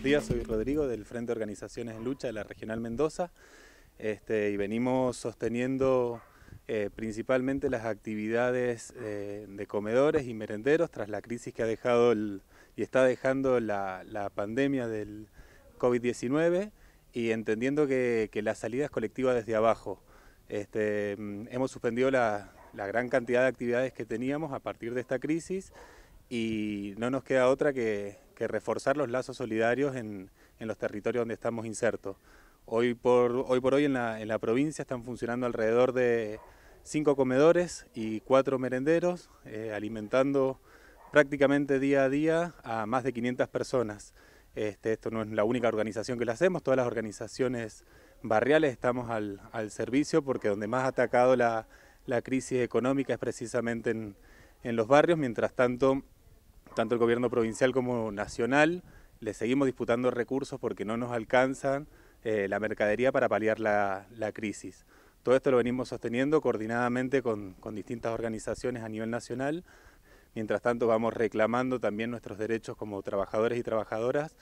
Buenos días, soy Rodrigo del Frente de Organizaciones en Lucha de la Regional Mendoza este, y venimos sosteniendo eh, principalmente las actividades eh, de comedores y merenderos tras la crisis que ha dejado y está dejando la, pandemia del COVID-19 y entendiendo que, la salida es colectiva desde abajo. Este, mm, hemos suspendido la gran cantidad de actividades que teníamos a partir de esta crisis y no nos queda otra que, que reforzar los lazos solidarios en, los territorios donde estamos insertos. Hoy por hoy, por hoy en, la, provincia están funcionando alrededor de cinco comedores y cuatro merenderos, eh, alimentando prácticamente día a día a más de 500 personas. Este, esto no es la única organización que lo hacemos, todas las organizaciones barriales estamos al, servicio porque donde más ha atacado la, crisis económica es precisamente en, en los barrios, mientras tanto tanto el gobierno provincial como nacional, le seguimos disputando recursos porque no nos alcanzan eh, la mercadería para paliar la, crisis. Todo esto lo venimos sosteniendo coordinadamente con, distintas organizaciones a nivel nacional. Mientras tanto vamos reclamando también nuestros derechos como trabajadores y trabajadoras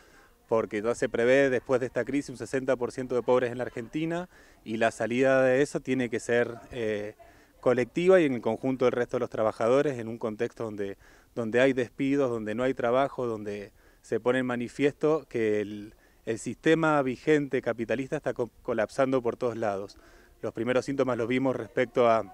porque se prevé después de esta crisis un 60% de pobres en la Argentina y la salida de eso tiene que ser eh, colectiva y en el conjunto del resto de los trabajadores en un contexto donde, donde hay despidos, donde no hay trabajo, donde se pone en manifiesto que el, sistema vigente capitalista está colapsando por todos lados. Los primeros síntomas los vimos respecto a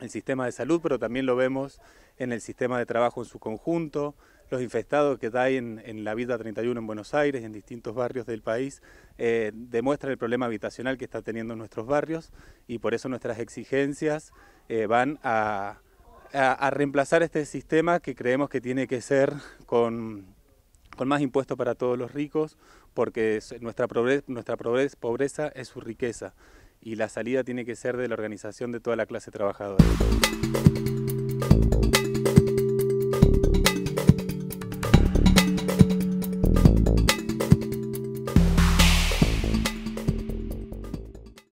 el sistema de salud, pero también lo vemos en el sistema de trabajo en su conjunto, los infestados que hay en, en, la Vida 31 en Buenos Aires y en distintos barrios del país, eh, demuestran el problema habitacional que está teniendo nuestros barrios y por eso nuestras exigencias eh, van a, reemplazar este sistema que creemos que tiene que ser con, más impuestos para todos los ricos, porque nuestra, nuestra pobreza es su riqueza y la salida tiene que ser de la organización de toda la clase trabajadora.